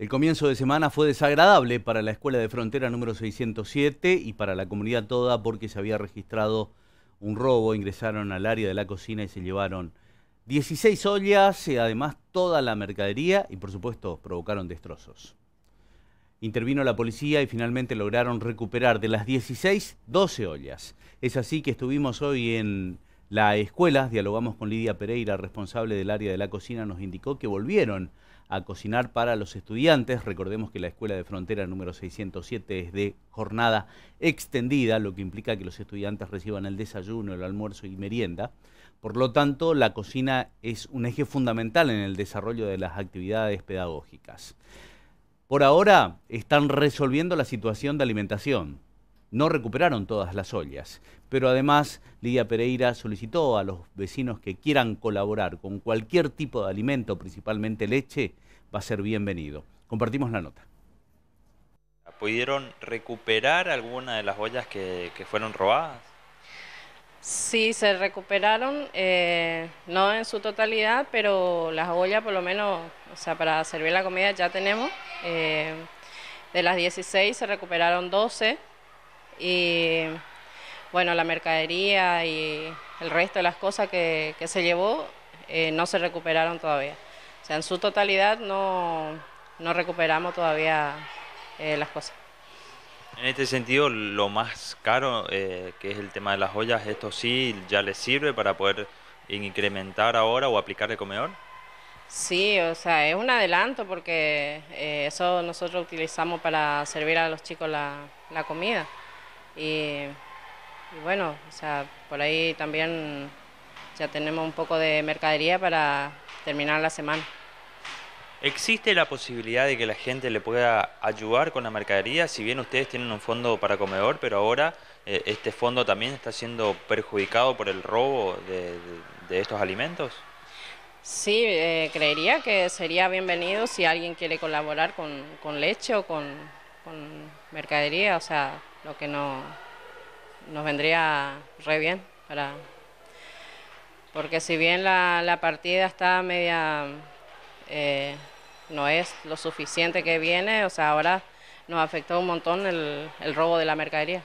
El comienzo de semana fue desagradable para la Escuela de Frontera número 607 y para la comunidad toda porque se había registrado un robo, ingresaron al área de la cocina y se llevaron 16 ollas y eh, además toda la mercadería y por supuesto provocaron destrozos. Intervino la policía y finalmente lograron recuperar de las 16, 12 ollas. Es así que estuvimos hoy en la escuela, dialogamos con Lidia Pereira, responsable del área de la cocina, nos indicó que volvieron a cocinar para los estudiantes. Recordemos que la Escuela de Frontera número 607 es de jornada extendida, lo que implica que los estudiantes reciban el desayuno, el almuerzo y merienda. Por lo tanto, la cocina es un eje fundamental en el desarrollo de las actividades pedagógicas. Por ahora están resolviendo la situación de alimentación no recuperaron todas las ollas, pero además Lidia Pereira solicitó a los vecinos que quieran colaborar con cualquier tipo de alimento, principalmente leche, va a ser bienvenido. Compartimos la nota. ¿Pudieron recuperar alguna de las ollas que, fueron robadas? Sí, se recuperaron, eh, no en su totalidad, pero las ollas por lo menos, o sea, para servir la comida ya tenemos. Eh, de las 16 se recuperaron 12 y bueno, la mercadería y el resto de las cosas que, se llevó eh, no se recuperaron todavía. O sea, en su totalidad no, recuperamos todavía eh, las cosas. En este sentido, lo más caro, eh, que es el tema de las joyas, ¿esto sí ya les sirve para poder incrementar ahora o aplicar el comedor? Sí, o sea, es un adelanto porque eso nosotros utilizamos para servir a los chicos la comida. Y, bueno, o sea, por ahí también ya tenemos un poco de mercadería para terminar la semana. ¿Existe la posibilidad de que la gente le pueda ayudar con la mercadería? Si bien ustedes tienen un fondo para comedor, pero ahora eh, este fondo también está siendo perjudicado por el robo de, estos alimentos. Sí, eh, creería que sería bienvenido si alguien quiere colaborar con leche o con, mercadería, o sea, lo que no, nos vendría re bien para... Porque si bien la, la partida está media... Eh, no es lo suficiente que viene, o sea, ahora nos afectó un montón el robo de la mercadería.